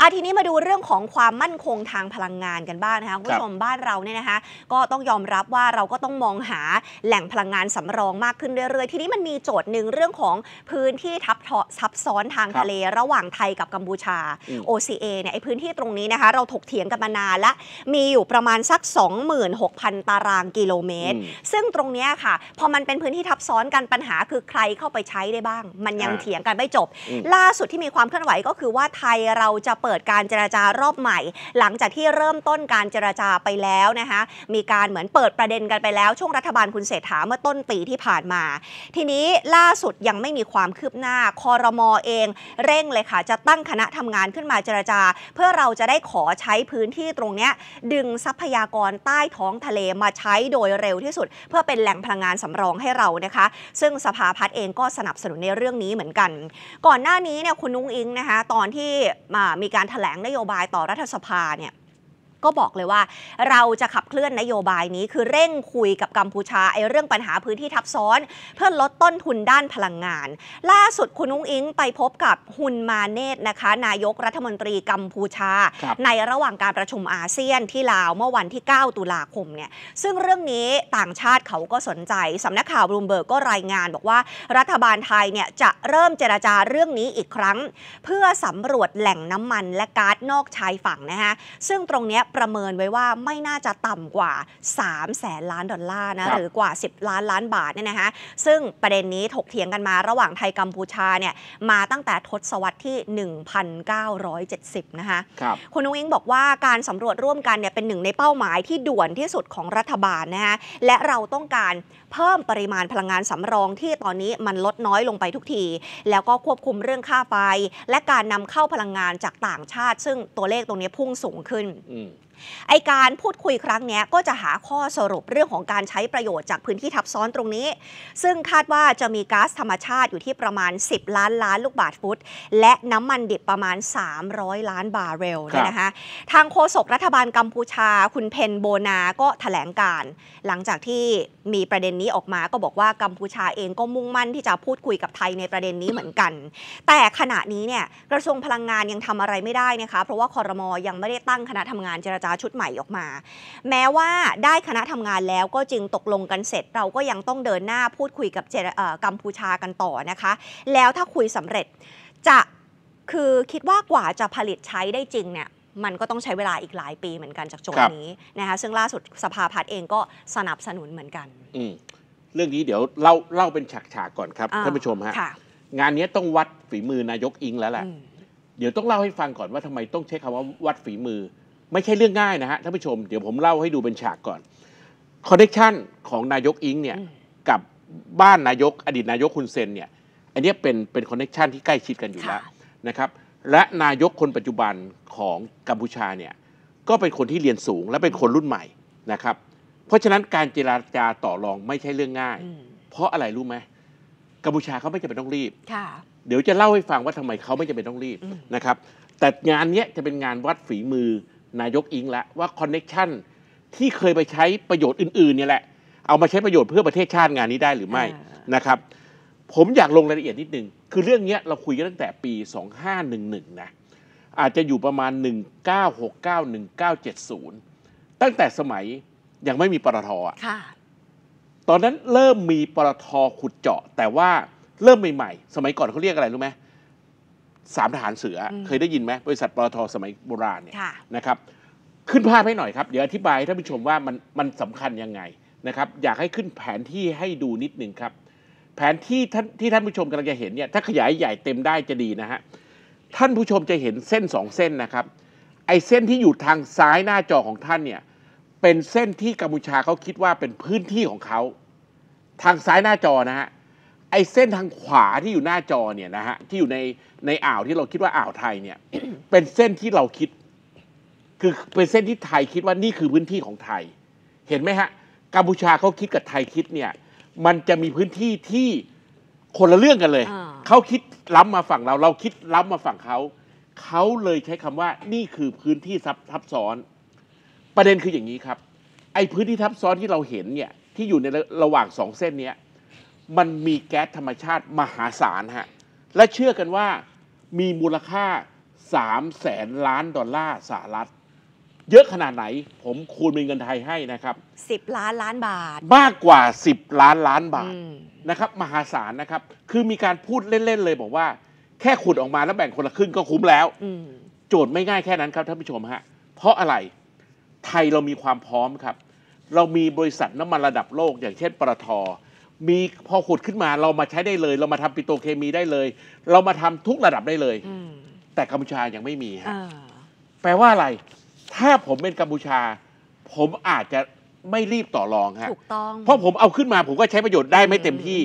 อาทีนี้มาดูเรื่องของความมั่นคงทางพลังงานกันบ้างนะคะคุณผู้ชมบ้านเราเนี่ยนะคะก็ต้องยอมรับว่าเราก็ต้องมองหาแหล่งพลังงานสำรองมากขึ้นเรื่อยๆ ทีนี้มันมีโจทย์หนึ่งเรื่องของพื้นที่ทับซับซ้อนทางทะเล ระหว่างไทยกับกัมพูชา OCA เนี่ยไอพื้นที่ตรงนี้นะคะเราถกเถียงกันมานานละมีอยู่ประมาณสัก 26,000ตารางกิโลเมตร ซึ่งตรงนี้ค่ะพอมันเป็นพื้นที่ทับซ้อนกันปัญหา คือใครเข้าไปใช้ได้บ้าง มันยังเถียงกันไม่จบ ล่าสุดที่มีความเคลื่อนไหวก็คือว่าไทยเราจะเเปิดการเจราจารอบใหม่ หลังจากที่เริ่มต้นการเจราจาไปแล้วนะคะมีการเหมือนเปิดประเด็นกันไปแล้วช่วงรัฐบาลคุณเศรษฐาเมื่อต้นปีที่ผ่านมา ทีนี้ล่าสุดยังไม่มีความคืบหน้าคอรมอเองเร่งเลยค่ะ จะตั้งคณะทำงานขึ้นมาเจราจา เพื่อเราจะได้ขอใช้พื้นที่ตรงนี้ดึงทรัพยากรใต้ท้องทะเลมาใช้โดยเร็วที่สุด เพื่อเป็นแหล่งพลังงานสำรองให้เรานะคะซึ่งสภาพัฒน์เองก็สนับสนุนในเรื่องนี้เหมือนกัน ก่อนหน้านี้เนี่ยคุณนุ้งอิงนะคะตอนที่มามีการถแถลงนโยบายต่อรัฐสภาเนี่ยก็บอกเลยว่า เราจะขับเคลื่อนนโยบายนี้ คือเร่งคุยกับกัมพูชาไอ้เรื่องปัญหาพื้นที่ทับซ้อน เพื่อลดต้นทุนด้านพลังงาน ล่าสุดคุณนุ้งอิงไปพบกับฮุนมาเนตนะคะ นายกรัฐมนตรีกัมพูชา ในระหว่างการประชุมอาเซียนที่ลาวเมื่อวันที่9ตุลาคมเนี่ยซึ่งเรื่องนี้ต่างชาติเขาก็สนใจสำนักข่าวบลูมเบิร์กก็รายงาน บอกว่า รัฐบาลไทยเนี่ยจะเริ่มเจราจาเรื่องนี้อีกครั้ง เพื่อสำรวจแหล่งน้ำมัน และก๊าซนอกชายฝั่งนะคะซึ่งตรงนี้ประเมินไว้ว่าไม่น่าจะต่ำกว่า3ามแสนล้านดอลลาร์นะ หรือกว่า 10 ล้านล้านบาทเนี่ยนะคะซึ่งประเด็นนี้ถกเถียงกันมาระหว่างไทยกัมพูชาเนี่ยมาตั้งแต่ทศวรรษที่ 1970 นะคะครับคุณนุ้งอิงบอกว่าการสำรวจร่วมกันเนี่ยเป็นหนึ่งในเป้าหมายที่ด่วนที่สุดของรัฐบาลนะคะและเราต้องการเพิ่มปริมาณพลังงานสำรองที่ตอนนี้มันลดน้อยลงไปทุกที แล้วก็ควบคุมเรื่องค่าไฟและการนำเข้าพลังงานจากต่างชาติ ซึ่งตัวเลขตรงนี้พุ่งสูงขึ้นไอการพูดคุยครั้งนี้ก็จะหาข้อสรุปเรื่องของการใช้ประโยชน์จากพื้นที่ทับซ้อนตรงนี้ ซึ่งคาดว่าจะมีก๊าซธรรมชาติอยู่ที่ประมาณ 10 ล้านล้านลูกบาทฟุต และน้ำมันดิบประมาณ 300 ล้านบาร์เรลเนี่ยนะคะทางโฆษกรัฐบาลกัมพูชาคุณเพนโบนาก็แถลงการ หลังจากที่มีประเด็นนี้ออกมาก็บอกว่ากัมพูชาเองก็มุ่งมั่นที่จะพูดคุยกับไทยในประเด็นนี้เหมือนกัน แต่ขณะนี้เนี่ยกระทรวงพลังงานยังทำอะไรไม่ได้นะคะเพราะว่าคอรมอยังไม่ได้ตั้งคณะทำงานจรจาชุดใหม่ออกมา แม้ว่าได้คณะทำงานแล้วก็จึงตกลงกันเสร็จ เราก็ยังต้องเดินหน้าพูดคุยกับกัมพูชากันต่อนะคะ แล้วถ้าคุยสำเร็จจะคือคิดว่ากว่าจะผลิตใช้ได้จริงเนี่ยมันก็ต้องใช้เวลาอีกหลายปีเหมือนกันจากโจทย์นี้นะคะซึ่งล่าสุดสภาพัฒน์เองก็สนับสนุนเหมือนกันเรื่องนี้เดี๋ยวเล่าเล่าเป็นฉากๆก่อนครับท่านผู้ชมฮะงานนี้ต้องวัดฝีมือนายกอิงแล้วแหละเดี๋ยวต้องเล่าให้ฟังก่อนว่าทำไมต้องใช้คำว่าวัดฝีมือไม่ใช่เรื่องง่ายนะฮะท่านผู้ชม เดี๋ยวผมเล่าให้ดูเป็นฉากก่อนคอนเนคชันของนายกอิงเนี่ยกับบ้านนายกอดีตนายกคุณเซนเนี่ยอันนี้เป็นเป็นคอนเนคชันที่ใกล้ชิดกันอยู่แล้วนะครับและนายกคนปัจจุบันของกัมพูชาเนี่ยก็เป็นคนที่เรียนสูง และเป็นคนรุ่นใหม่นะครับ เพราะฉะนั้นการเจราจาต่อรองไม่ใช่เรื่องง่าย เพราะอะไรรู้ไหมกัมพูชาเขาไม่จำเป็นต้องรีบเดี๋ยวจะเล่าให้ฟังว่าทำไมเขาไม่จำเป็นต้องรีบนะครับ แต่งานนี้จะเป็นงานวัดฝีมือนายกอิงแล้วว่าคอนเน็ชันที่เคยไปใช้ประโยชน์อื่น ๆ เนี่ยแหละ เอามาใช้ประโยชน์เพื่อประเทศชาติงานนี้ได้หรือไม่นะครับ ผมอยากลงรายละเอียดนิดนึง คือเรื่องนี้เราคุยกันตั้งแต่ปี 2511 นะ อาจจะอยู่ประมาณ 1969-1970 ตั้งแต่สมัยยังไม่มีปตทอ่ะตอนนั้นเริ่มมีปตทขุดเจาะ แต่ว่าเริ่มใหม่ๆ สมัยก่อนเขาเรียกอะไรรู้ไหมสามทหารเสืออเคยได้ยินไหมบริษัทปตทสมัยโบราณเนี่ยนะครับ ขึ้นภาพให้หน่อยครับเดี๋ยวอธิบายให้ท่านผู้ชมว่ามันมันสำคัญยังไงนะครับ อยากให้ขึ้นแผนที่ให้ดูนิดหนึ่งครับ แผนที่ท่านที่ท่านผู้ชมกำลังจะเห็นเนี่ย ถ้าขยายใหญ่เต็มได้จะดีนะฮะท่านผู้ชมจะเห็นเส้นสองเส้นนะครับ ไอ้เส้นที่อยู่ทางซ้ายหน้าจอของท่านเนี่ยเป็นเส้นที่กัมพูชาเขาคิดว่าเป็นพื้นที่ของเขาทางซ้ายหน้าจอนะฮะไอ้เส้นทางขวาที่อยู่หน้าจอเนี่ยนะฮะที่อยู่ในในอ่าวที่เราคิดว่าอ่าวไทย เนี่ย เป็นเส้นที่เราคิด คือเป็นเส้นที่ไทยคิดว่านี่คือพื้นที่ของไทย เห็นไหมฮะกัมพูชาเขาคิดกับไทยคิดเนี่ย มันจะมีพื้นที่ที่คนละเรื่องกันเลยเขาคิดล้ำมาฝั่งเรา เราคิดล้ำมาฝั่งเขา เขาเลยใช้คำว่านี่คือพื้นที่ซับซับซ้อน ประเด็นคืออย่างนี้ครับไอ้พื้นที่ทับซ้อนที่เราเห็นเนี่ย ที่อยู่ในระหว่างสองเส้นเนี้ยมันมีแก๊สธรรมชาติมหาศาลฮะและเชื่อกันว่ามีมูลค่า3แสนล้านดอลลาร์สหรัฐ เยอะขนาดไหน ผมคูณเป็นเงินไทยให้นะครับ10 ล้านล้านบาท มากกว่า 10 ล้านล้านบาทนะครับ มหาศาลนะครับ คือมีการพูดเล่น ๆ เลยบอกว่า แค่ขุดออกมา แล้วแบ่งคนละครึ่งก็คุ้มแล้ว โจทย์ไม่ง่ายแค่นั้นครับท่านผู้ชมฮะเพราะอะไรไทยเรามีความพร้อมครับ เรามีบริษัทน้ำมันระดับโลกอย่างเช่นปตทมีพอขุดขึ้นมาเรามาใช้ได้เลย เรามาทำปิโตเคมีได้เลย เรามาทำทุกระดับได้เลย แต่กัมพูชายังไม่มีฮะแปลว่าอะไร ถ้าผมเป็นกัมพูชา ผมอาจจะไม่รีบต่อรองฮะถูกต้องเพราะผมเอาขึ้นมาผมก็ใช้ประโยชน์ได้ไม่เต็มที่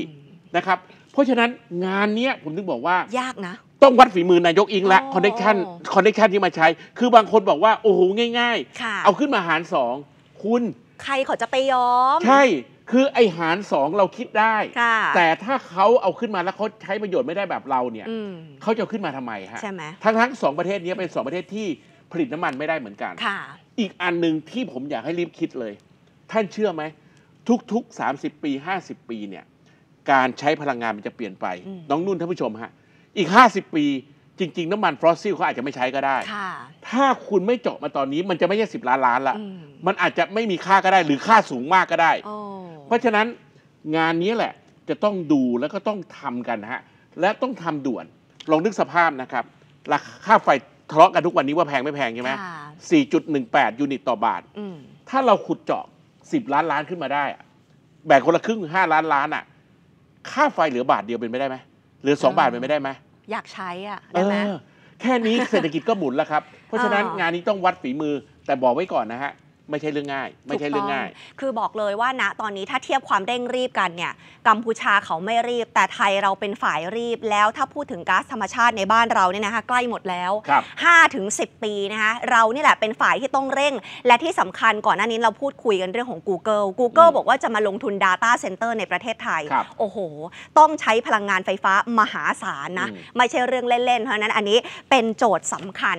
นะครับ เพราะฉะนั้นงานเนี้ยผมถึงบอกว่ายากนะ ต้องวัดฝีมือนายกอิงละคอนเนคชันคอนเนคชันที่มาใช้ คือบางคนบอกว่าโอ้โหง่ายๆเอาขึ้นมาหารสองคุณ ใครเขาจะไปยอม ใช่คือ ไอหารสองเราคิดได้ แต่ถ้าเขาเอาขึ้นมาแล้วเขาใช้ประโยชน์ไม่ได้แบบเราเนี่ยเขาจะขึ้นมาทำไมฮะใช่ไหมทั้งทั้งสองประเทศนี้เป็นสองประเทศที่ผลิตน้ำมันไม่ได้เหมือนกันค่ะอีกอันหนึ่งที่ผมอยากให้รีบคิดเลย ท่านเชื่อไหมทุก ๆ 30 ปี 50 ปีเนี่ยการใช้พลังงานมันจะเปลี่ยนไปน้องนุ่นท่านผู้ชมฮะอีก 50 ปี จริง ๆ น้ำมันฟอสซิลเขาอาจจะไม่ใช้ก็ได้ถ้าคุณไม่เจาะมาตอนนี้มันจะไม่ใช่สิบล้านล้านละมันอาจจะไม่มีค่าก็ได้ หรือค่าสูงมากก็ได้โอ้เพราะฉะนั้นงานนี้แหละจะต้องดูแล้วก็ต้องทำกันฮะ และต้องทำด่วนลองนึกสภาพนะครับราคาไฟทะเลาะกันทุกวันนี้ว่าแพงไม่แพงใช่ไหม 4.18 ยูนิตต่อบาท ถ้าเราขุดเจาะ 10 ล้านล้านขึ้นมาได้ แบ่งคนละครึ่งห้าล้านล้าน อ่ะ ค่าไฟเหลือบาทเดียวเป็นไม่ได้ไหมเหลือสองบาทเป็นไม่ได้ไหมอยากใช้อ่ะได้ไหมแค่นี้เศรษฐกิจก็หมุนแล้วครับ เพราะฉะนั้นงานนี้ต้องวัดฝีมือแต่บอกไว้ก่อนนะฮะไม่ใช่เรื่องง่ายไม่ใช่เรื่องง่าย คือบอกเลยว่าณตอนนี้ถ้าเทียบความเร่งรีบกันเนี่ยกัมพูชาเขาไม่รีบ แต่ไทยเราเป็นฝ่ายรีบแล้วถ้าพูดถึงก๊าซธรรมชาติในบ้านเราเนี่ยนะคะใกล้หมดแล้ว5ถึง10 ปีนะคะเรานี่แหละเป็นฝ่ายที่ต้องเร่งและที่สำคัญก่อนหน้านี้เราพูดคุยกันเรื่องของ Google Google บอกว่าจะมาลงทุน Data Center ในประเทศไทย โอ้โห ต้องใช้พลังงานไฟฟ้ามหาศาลนะไม่ใช่เรื่องเล่นๆ เพราะนั้นอันนี้เป็นโจทย์สำคัญ